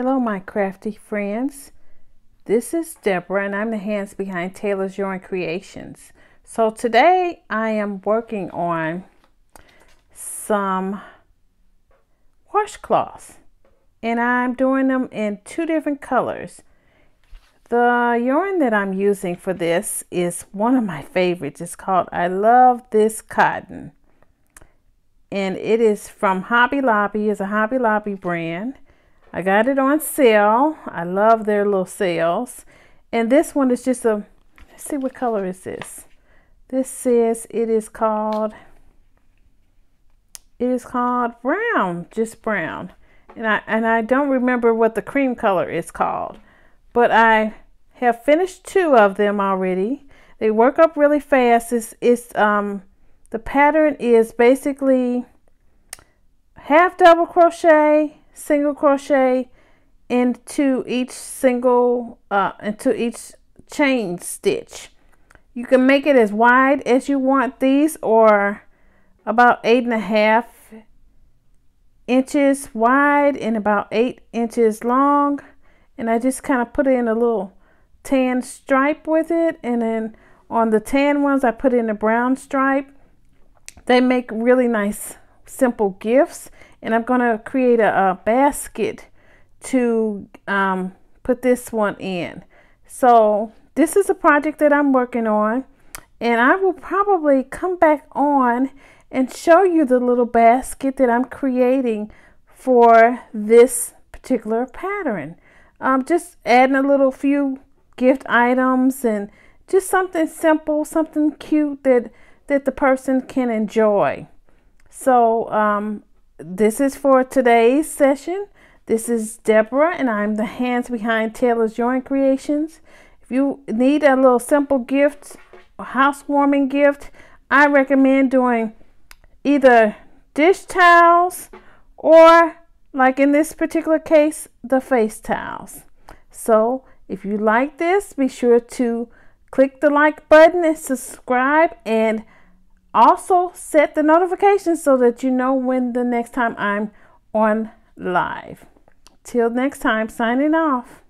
Hello, my crafty friends. This is Deborah, and I'm the hands behind Taylor's Yarn Creations. So today I am working on some washcloths, and I'm doing them in two different colors. The yarn that I'm using for this is one of my favorites. It's called I Love This Cotton. And it is from Hobby Lobby. It's a Hobby Lobby brand I got it on sale. I love their little sales. And this one is just a, let's see what color is this. This says it is called, it is called brown, just brown. And I, and I don't remember what the cream color is called, but I have finished two of them already. They work up really fast. It's, it's um, the pattern is basically half double crochet, single crochet into each single uh, into each chain stitch you can make it as wide as you want these or about eight and a half inches wide and about eight inches long and I just kind of put in a little tan stripe with it and then on the tan ones I put in a brown stripe they make really nice simple gifts and I'm going to create a, a, basket to um, put this one in. So this is a project that I'm working on and I will probably come back on and show you the little basket that I'm creating for this particular pattern. Um, just adding a little few gift items and just something simple, something cute that that the person can enjoy. So um, this is for today's session. This is Deborah, and I'm the hands behind Taylor's Joint Creations. If you need a little simple gift, a housewarming gift, I recommend doing either dish towels or, like in this particular case, the face towels. So, if you like this, be sure to click the like button and subscribe and also set the notifications so that you know when the next time I'm on live. Till next time, signing off.